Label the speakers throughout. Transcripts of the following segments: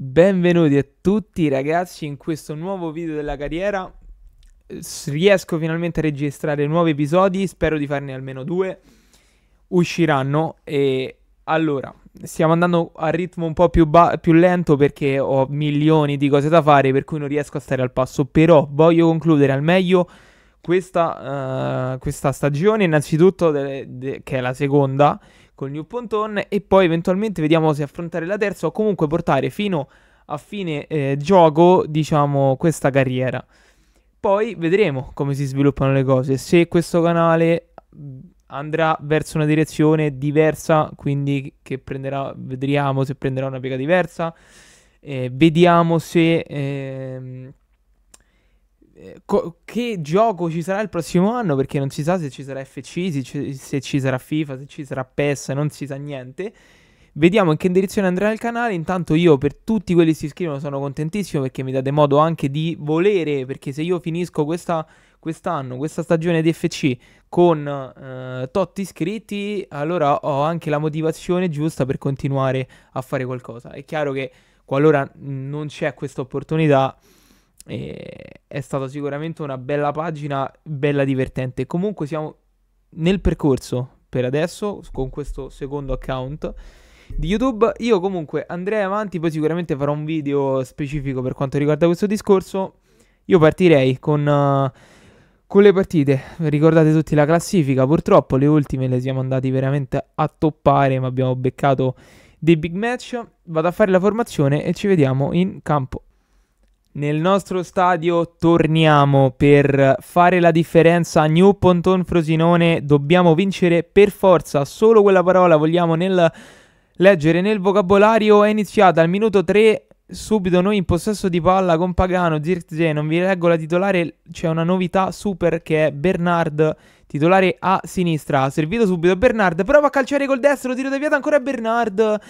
Speaker 1: Benvenuti a tutti ragazzi in questo nuovo video della carriera Riesco finalmente a registrare nuovi episodi, spero di farne almeno due Usciranno e allora stiamo andando a ritmo un po' più, ba- più lento perché ho milioni di cose da fare per cui non riesco a stare al passo Però voglio concludere al meglio questa, uh, questa stagione innanzitutto de- de- che è la seconda col New Ponton e poi eventualmente vediamo se affrontare la terza o comunque portare fino a fine eh, gioco, diciamo, questa carriera. Poi vedremo come si sviluppano le cose, se questo canale mm, andrà verso una direzione diversa, quindi che prenderà, vedremo se prenderà una piega diversa, eh, vediamo se... Eh, eh, co- che gioco ci sarà il prossimo anno perché non si sa se ci sarà FC, se ci, se ci sarà FIFA, se ci sarà PES, non si sa niente. Vediamo in che direzione andrà il canale. Intanto io per tutti quelli che si iscrivono sono contentissimo perché mi date modo anche di volere. Perché se io finisco questa, quest'anno, questa stagione di FC con eh, tot iscritti, allora ho anche la motivazione giusta per continuare a fare qualcosa. È chiaro che qualora mm, non c'è questa opportunità e è stata sicuramente una bella pagina, bella divertente. Comunque siamo nel percorso per adesso con questo secondo account di YouTube. Io comunque andrei avanti, poi sicuramente farò un video specifico per quanto riguarda questo discorso. Io partirei con, uh, con le partite. Ricordate tutti la classifica, purtroppo le ultime le siamo andati veramente a toppare, ma abbiamo beccato dei big match. Vado a fare la formazione e ci vediamo in campo. Nel nostro stadio torniamo per fare la differenza. New Ponton Frosinone, dobbiamo vincere per forza. Solo quella parola vogliamo nel leggere nel vocabolario. È iniziata al minuto 3. Subito noi in possesso di palla con Pagano, Zirze, non vi leggo la titolare, c'è una novità super che è Bernard, titolare a sinistra, ha servito subito Bernard, prova a calciare col destro, tiro da deviato ancora Bernard,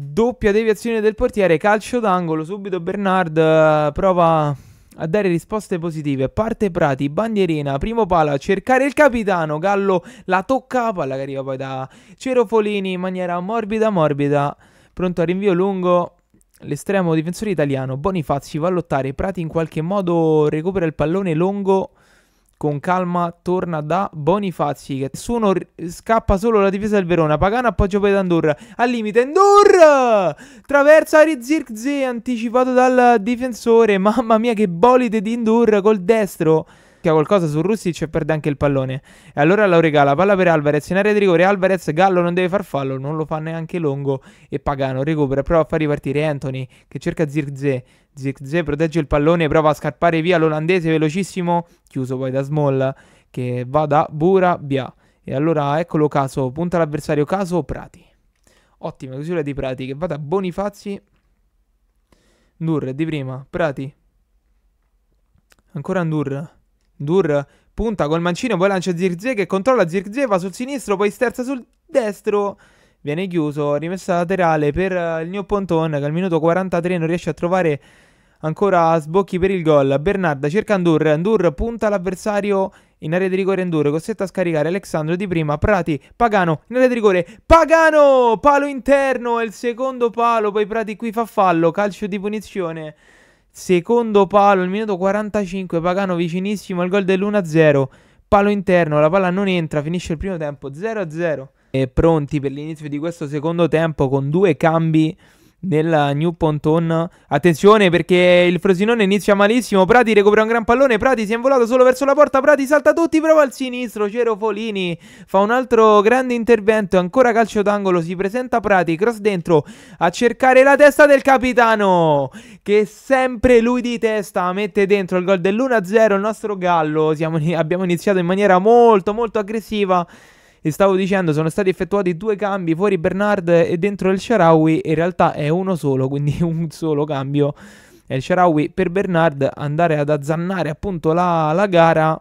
Speaker 1: Doppia deviazione del portiere, calcio d'angolo, subito Bernard eh, prova a dare risposte positive. Parte Prati, bandierina, primo pala, cercare il capitano, Gallo la tocca, palla che arriva poi da Cerofolini in maniera morbida morbida. Pronto a rinvio lungo, l'estremo difensore italiano Bonifazzi va a lottare, Prati in qualche modo recupera il pallone lungo con calma torna da Bonifazi che suono scappa solo la difesa del Verona Pagano appoggio poi da Ndur al limite Ndur traversa Rizirkze anticipato dal difensore mamma mia che bolide di Ndur col destro tocca qualcosa su Russic cioè e perde anche il pallone. E allora la regala, palla per Alvarez, in area di rigore Alvarez, Gallo non deve far fallo, non lo fa neanche Longo e Pagano recupera, prova a far ripartire Anthony che cerca Zirkzee. Zirkzee protegge il pallone, prova a scarpare via l'olandese velocissimo, chiuso poi da Small che va da Burabia. E allora eccolo caso, punta l'avversario caso Prati. Ottima chiusura di Prati che va da Bonifazzi. Dur di prima, Prati. Ancora Andur. Dur punta col mancino, poi lancia Zirze che controlla Zirze, va sul sinistro, poi sterza sul destro. Viene chiuso, rimessa laterale per eh, il New Ponton che al minuto 43 non riesce a trovare ancora sbocchi per il gol. Bernarda cerca Andur, Andur punta l'avversario in area di rigore Enduro, costretto a scaricare Alexandro di prima, Prati, Pagano, in area di rigore, Pagano, palo interno, è il secondo palo, poi Prati qui fa fallo, calcio di punizione. Secondo palo al minuto 45, Pagano vicinissimo al gol dell'1-0. Palo interno, la palla non entra, finisce il primo tempo 0-0. E pronti per l'inizio di questo secondo tempo con due cambi nella New Ponton. Attenzione perché il Frosinone inizia malissimo. Prati recupera un gran pallone. Prati si è involato solo verso la porta. Prati salta tutti, prova al sinistro. Cero Folini fa un altro grande intervento. Ancora calcio d'angolo. Si presenta Prati, cross dentro a cercare la testa del capitano. Che sempre lui di testa mette dentro il gol dell'1-0. Il nostro Gallo. Siamo, abbiamo iniziato in maniera molto, molto aggressiva e stavo dicendo sono stati effettuati due cambi fuori Bernard e dentro il Sharawi in realtà è uno solo quindi un solo cambio e il Sharawi per Bernard andare ad azzannare appunto la, la gara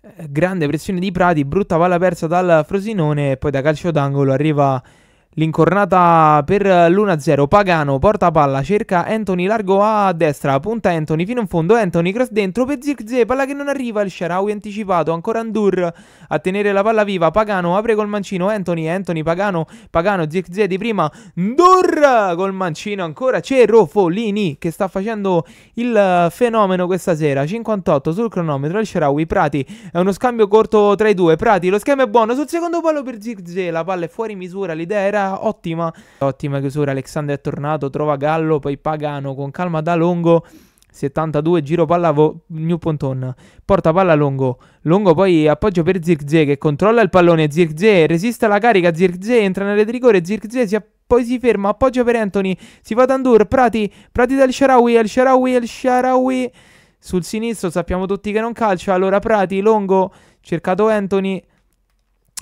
Speaker 1: eh, grande pressione di Prati brutta palla persa dal Frosinone e poi da calcio d'angolo arriva L'incornata per l'1-0, Pagano, porta palla, cerca Anthony, largo a destra, punta Anthony fino in fondo, Anthony, cross dentro per Zirkzee, palla che non arriva, il Sharawi anticipato, ancora Andur a tenere la palla viva, Pagano apre col mancino, Anthony, Anthony, Pagano, Pagano, Zirkzee di prima, Ndur col mancino ancora, c'è Rofolini che sta facendo il fenomeno questa sera, 58 sul cronometro, il Sharawi, Prati, è uno scambio corto tra i due, Prati, lo schema è buono, sul secondo palo per Zirkzee, la palla è fuori misura, l'idea era ottima. Ottima chiusura, Alexander è tornato, trova Gallo, poi Pagano con calma da lungo. 72, giro palla New Ponton, porta palla Longo, Longo poi appoggio per Zirkzee che controlla il pallone, Zirkzee resiste alla carica, Zirkzee entra nelle rigore, Zirkzee si poi si ferma, appoggio per Anthony, si va Dandur, Prati, Prati dal Sharawi, al Sharawi, al Sharawi, sul sinistro sappiamo tutti che non calcia, allora Prati, Longo, cercato Anthony,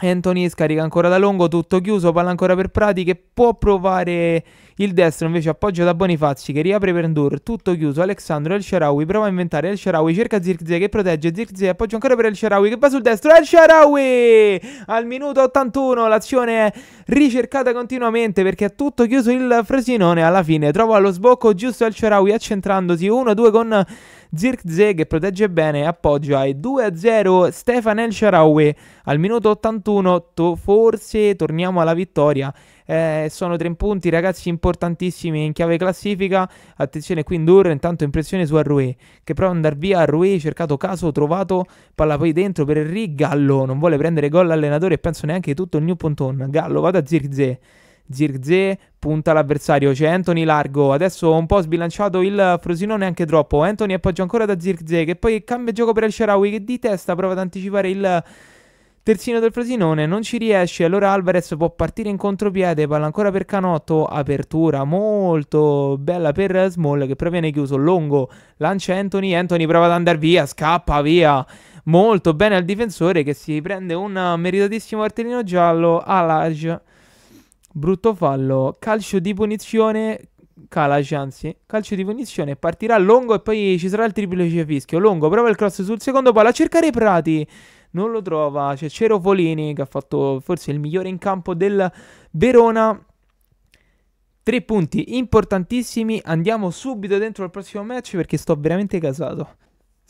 Speaker 1: Anthony scarica ancora da lungo, tutto chiuso, palla ancora per Prati che può provare il destro, invece appoggio da Bonifazzi che riapre per Endur, tutto chiuso, Alessandro El Sharawi prova a inventare, El Sharawi cerca Zirkzee che protegge, Zirkzee appoggio ancora per El Sharawi che va sul destro, El Sharawi! Al minuto 81 l'azione è ricercata continuamente perché è tutto chiuso il Fresinone alla fine, trova lo sbocco giusto El Sharawi accentrandosi 1-2 con... Zirkze che protegge bene, appoggia e 2-0 Stefan El Sharawi al minuto 81, to- forse torniamo alla vittoria. Eh, sono tre punti ragazzi importantissimi in chiave classifica. Attenzione qui Indoor intanto in pressione su Arrué che prova ad andare via Arrué, cercato caso, trovato, palla poi dentro per Henry Gallo, non vuole prendere gol l'allenatore e penso neanche tutto il New Ponton. Gallo vada a Zirkzee Zirze punta l'avversario, c'è Anthony largo, adesso un po' sbilanciato il Frosinone anche troppo, Anthony appoggia ancora da Zirze che poi cambia gioco per il Sharawi che di testa prova ad anticipare il terzino del Frosinone, non ci riesce, allora Alvarez può partire in contropiede, palla ancora per Canotto, apertura molto bella per Small che però viene chiuso, Longo lancia Anthony, Anthony prova ad andare via, scappa via, molto bene al difensore che si prende un meritatissimo cartellino giallo, Alage Brutto fallo, calcio di punizione, Kalash anzi, calcio di punizione, partirà longo e poi ci sarà il triplice fischio. Lungo, prova il cross sul secondo palo, a cercare Prati. Non lo trova, c'è Cerofolini che ha fatto forse il migliore in campo del Verona. Tre punti importantissimi, andiamo subito dentro al prossimo match perché sto veramente casato.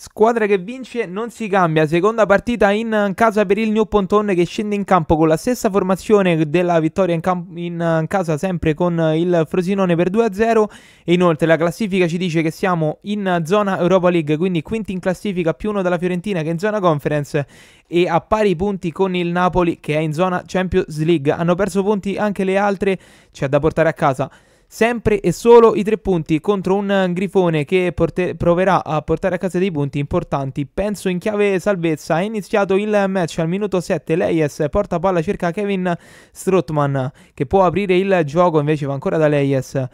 Speaker 1: Squadra che vince non si cambia, seconda partita in casa per il New Ponton che scende in campo con la stessa formazione della vittoria in, in casa sempre con il Frosinone per 2-0 e inoltre la classifica ci dice che siamo in zona Europa League, quindi quinti in classifica più uno della Fiorentina che è in zona Conference e a pari punti con il Napoli che è in zona Champions League. Hanno perso punti anche le altre, c'è da portare a casa sempre e solo i tre punti contro un Grifone che proverà a portare a casa dei punti importanti. Penso in chiave salvezza. È iniziato il match al minuto 7. Leyes porta palla circa Kevin Strottman che può aprire il gioco, invece va ancora da Leyes.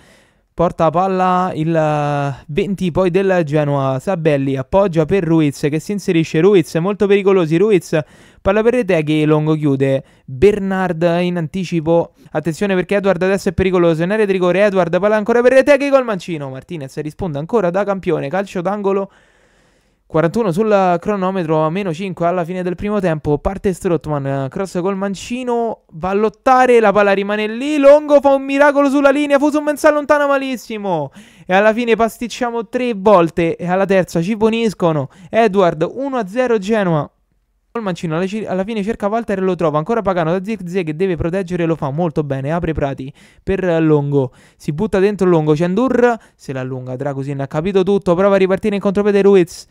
Speaker 1: Porta palla il 20 eh, poi del Genoa, Sabelli appoggia per Ruiz che si inserisce, Ruiz molto pericolosi, Ruiz palla per rete che Longo chiude, Bernard in anticipo, attenzione perché Edward adesso è pericoloso, in area di rigore Edward palla ancora per rete che gol mancino, Martinez risponde ancora da campione, calcio d'angolo 41 sul cronometro a meno 5 alla fine del primo tempo. Parte Strottman, cross col mancino, va a lottare, la palla rimane lì. Longo fa un miracolo sulla linea, Fusum si allontana malissimo. E alla fine pasticciamo tre volte e alla terza ci puniscono. Edward 1-0 Genoa. Col mancino alla, alla, fine cerca Walter e lo trova. Ancora Pagano da Zig che deve proteggere lo fa molto bene. Apre Prati per Longo. Si butta dentro Longo. c'è Endur, se l'allunga. Dragusin ha capito tutto. Prova a ripartire in contropiede Ruiz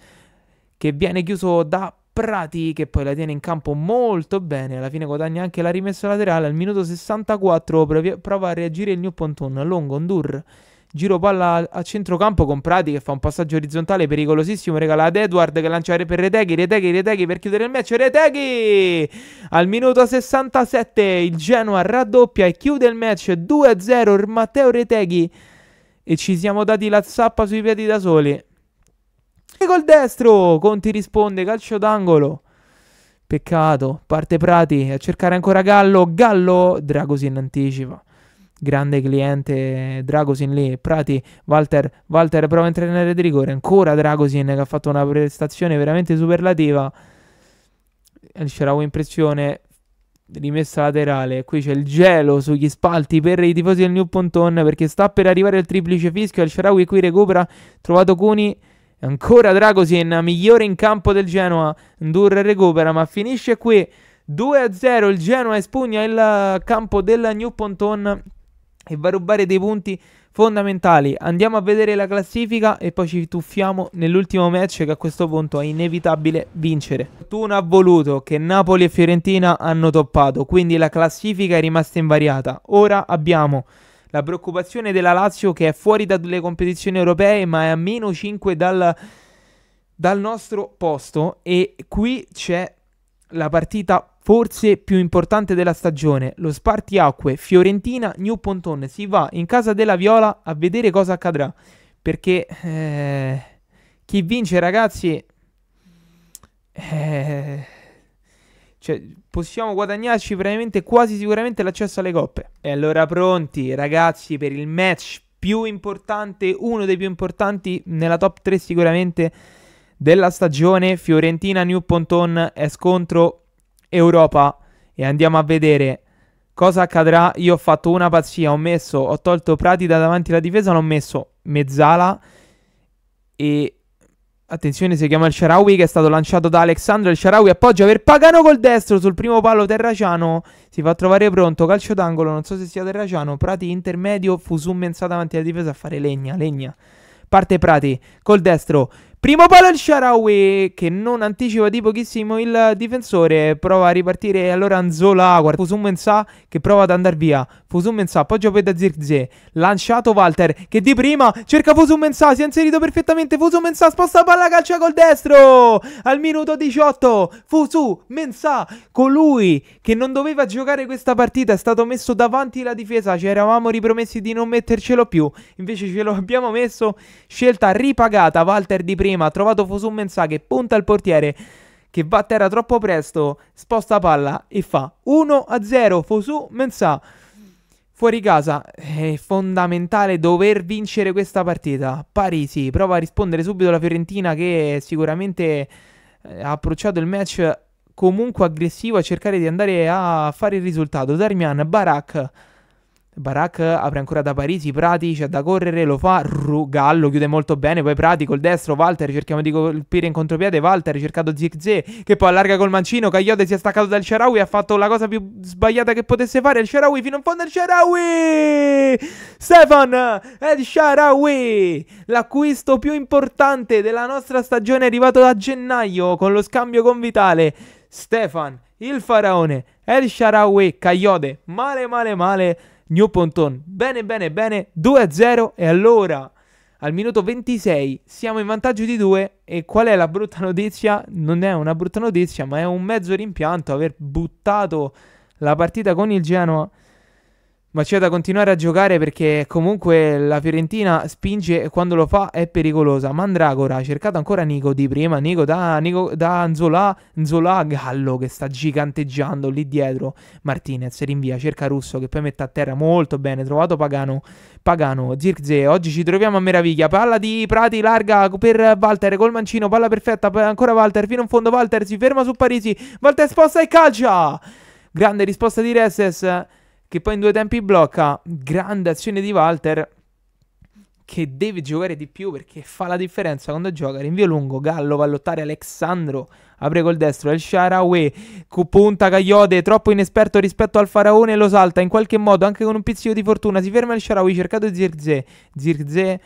Speaker 1: che viene chiuso da Prati che poi la tiene in campo molto bene, alla fine guadagna anche la rimessa laterale al minuto 64, prov- prova a reagire il New Ponton, Longo, Ondur, giro palla a centrocampo con Prati che fa un passaggio orizzontale pericolosissimo, regala ad Edward che lancia per Reteghi, Reteghi, Reteghi per chiudere il match, Reteghi! Al minuto 67 il Genoa raddoppia e chiude il match 2-0 Matteo Reteghi e ci siamo dati la zappa sui piedi da soli anche col destro. Conti risponde, calcio d'angolo. Peccato, parte Prati a cercare ancora Gallo. Gallo, Dragosin anticipa. Grande cliente Dragosin lì, Prati, Walter, Walter prova a entrare nel di rigore, ancora Dragosin che ha fatto una prestazione veramente superlativa. El Sharawi in pressione, rimessa laterale. Qui c'è il gelo sugli spalti per i tifosi del New Ponton perché sta per arrivare il triplice fischio. El Sharawi qui recupera, trovato Cuni Ancora Dragosin, migliore in campo del Genoa. Ndurre recupera, ma finisce qui. 2-0 il Genoa espugna il campo della New Ponton e va a rubare dei punti fondamentali. Andiamo a vedere la classifica e poi ci tuffiamo nell'ultimo match che a questo punto è inevitabile vincere. Fortuna ha voluto che Napoli e Fiorentina hanno toppato, quindi la classifica è rimasta invariata. Ora abbiamo la preoccupazione della Lazio che è fuori dalle competizioni europee ma è a meno 5 dal, dal nostro posto e qui c'è la partita forse più importante della stagione, lo spartiacque Fiorentina New Ponton. Si va in casa della Viola a vedere cosa accadrà, perché eh, chi vince ragazzi eh, cioè, possiamo guadagnarci veramente quasi sicuramente l'accesso alle coppe. E allora pronti, ragazzi, per il match più importante, uno dei più importanti nella top 3 sicuramente della stagione, Fiorentina New Ponton è scontro Europa e andiamo a vedere cosa accadrà. Io ho fatto una pazzia, ho messo, ho tolto Prati da davanti alla difesa, l'ho messo mezzala e Attenzione, si chiama il Sharawi che è stato lanciato da Alexandro. Il Sharawi appoggia per Pagano col destro sul primo palo Terraciano. Si fa trovare pronto, calcio d'angolo, non so se sia Terraciano. Prati intermedio, Fusum mensa davanti alla difesa a fare legna, legna. Parte Prati col destro, Primo palo il Sharawi che non anticipa di pochissimo il difensore. Prova a ripartire allora Anzola. Guarda, Fusum che prova ad andare via. Fusum Mensah, appoggio per da Zirze. Lanciato Walter che di prima cerca Fusum Mensah. Si è inserito perfettamente. Fusum Mensah sposta palla, calcia col destro. Al minuto 18. Fusum Mensah, colui che non doveva giocare questa partita, è stato messo davanti la difesa. Ci eravamo ripromessi di non mettercelo più. Invece ce lo abbiamo messo. Scelta ripagata. Walter di prima prima, ha trovato Fosummensa che punta il portiere che va a terra troppo presto, sposta palla e fa 1-0 Fosu Mensah. Fuori casa è fondamentale dover vincere questa partita. Parisi prova a rispondere subito la Fiorentina che sicuramente eh, ha approcciato il match comunque aggressivo a cercare di andare a fare il risultato. Darmian, Barak Barak apre ancora da Parisi, Prati c'è da correre, lo fa, Rugallo chiude molto bene, poi Prati col destro, Walter cerchiamo di colpire in contropiede, Walter cercato Zigze che poi allarga col mancino, Cagliote si è staccato dal Sharawi, ha fatto la cosa più sbagliata che potesse fare, il Sharawi fino in fondo, il Sharawi! Stefan Ed Sharawi! L'acquisto più importante della nostra stagione è arrivato da gennaio con lo scambio con Vitale. Stefan, il faraone, El Sharawi, Cagliote, male male male New Ponton. Bene, bene, bene, 2-0 e allora al minuto 26 siamo in vantaggio di 2 e qual è la brutta notizia? Non è una brutta notizia, ma è un mezzo rimpianto aver buttato la partita con il Genoa ma c'è da continuare a giocare perché comunque la Fiorentina spinge e quando lo fa è pericolosa. Mandragora ha cercato ancora Nico di prima, Nico da, Nico, da Anzola, Anzola Gallo che sta giganteggiando lì dietro. Martinez rinvia, cerca Russo che poi mette a terra molto bene, trovato Pagano, Pagano, Zirze, oggi ci troviamo a meraviglia, palla di Prati larga per Walter, col mancino, palla perfetta, ancora Walter, fino in fondo Walter, si ferma su Parisi, Walter sposta e calcia! Grande risposta di Resses che poi in due tempi blocca, grande azione di Walter che deve giocare di più perché fa la differenza quando gioca rinvio lungo, Gallo va a lottare Alessandro apre col destro El Sharawe punta Cagliode troppo inesperto rispetto al Faraone lo salta in qualche modo anche con un pizzico di fortuna si ferma il Sharawe cercato Zirze Zirze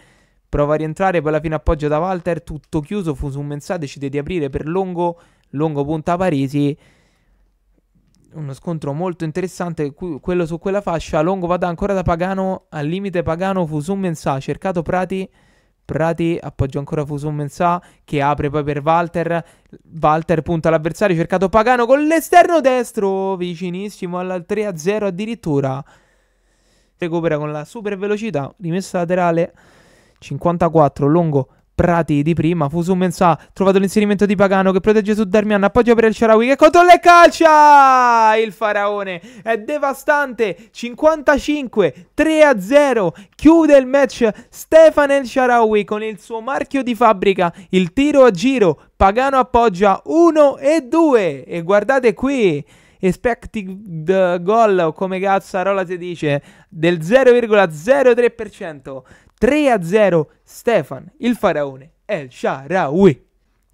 Speaker 1: prova a rientrare poi alla fine appoggia da Walter tutto chiuso fu su un Mensate decide di aprire per Longo Longo punta Parisi uno scontro molto interessante, quello su quella fascia, Longo va ancora da Pagano, al limite Pagano, Fusum Mensah, cercato Prati, Prati appoggia ancora Fusum Mensah, che apre poi per Walter, Walter punta l'avversario, cercato Pagano con l'esterno destro, vicinissimo al 3-0 addirittura, recupera con la super velocità, rimessa laterale, 54, Longo Prati di prima. Fusum Mensah, trovato l'inserimento di Pagano che protegge su Darmian. Appoggio per il Sharawi che controlla e calcia! Il Faraone è devastante. 55 3 a 0. Chiude il match Stefan El Sharawi con il suo marchio di fabbrica. Il tiro a giro. Pagano appoggia 1 e 2. E guardate qui expected goal o come cazzarola si dice del 0,03%. 3 a 0 Stefan, il faraone, El Sharawi.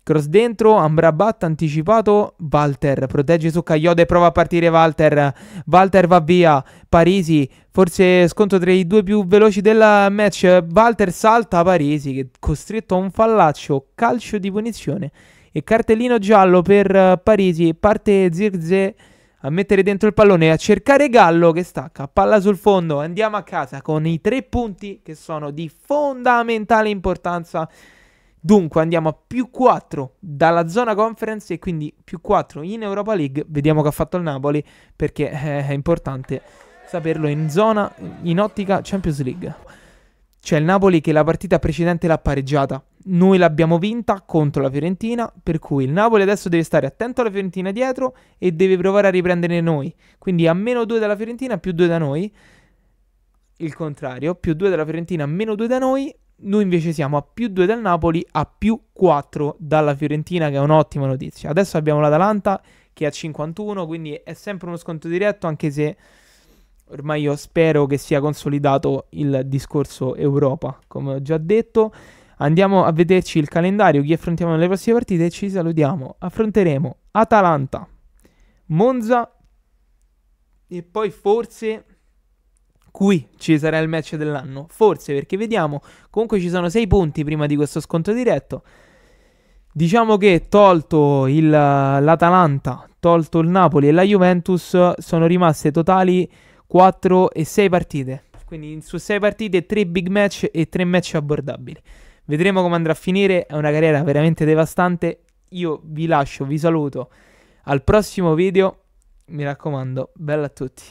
Speaker 1: Cross dentro, Amrabat anticipato, Walter protegge su Caglioda e prova a partire Walter, Walter va via, Parisi forse scontro tra i due più veloci del match, Walter salta Parisi costretto a un fallaccio, calcio di punizione e cartellino giallo per eh, Parisi, parte Zirze a mettere dentro il pallone, e a cercare Gallo che stacca, palla sul fondo, andiamo a casa con i tre punti che sono di fondamentale importanza. Dunque andiamo a più 4 dalla zona conference e quindi più 4 in Europa League. Vediamo che ha fatto il Napoli perché eh, è importante saperlo in zona, in ottica Champions League. C'è il Napoli che la partita precedente l'ha pareggiata noi l'abbiamo vinta contro la Fiorentina, per cui il Napoli adesso deve stare attento alla Fiorentina dietro e deve provare a riprendere noi. Quindi a meno 2 dalla Fiorentina, più 2 da noi. Il contrario, più 2 dalla Fiorentina, meno 2 da noi. Noi invece siamo a più 2 dal Napoli, a più 4 dalla Fiorentina, che è un'ottima notizia. Adesso abbiamo l'Atalanta che è a 51, quindi è sempre uno sconto diretto, anche se ormai io spero che sia consolidato il discorso Europa, come ho già detto. Andiamo a vederci il calendario, chi affrontiamo nelle prossime partite e ci salutiamo. Affronteremo Atalanta, Monza e poi forse qui ci sarà il match dell'anno. Forse perché vediamo, comunque ci sono 6 punti prima di questo scontro diretto. Diciamo che tolto il, l'Atalanta, tolto il Napoli e la Juventus sono rimaste totali 4 e 6 partite. Quindi su 6 partite 3 big match e 3 match abbordabili. Vedremo come andrà a finire, è una carriera veramente devastante. Io vi lascio, vi saluto al prossimo video. Mi raccomando, bella a tutti.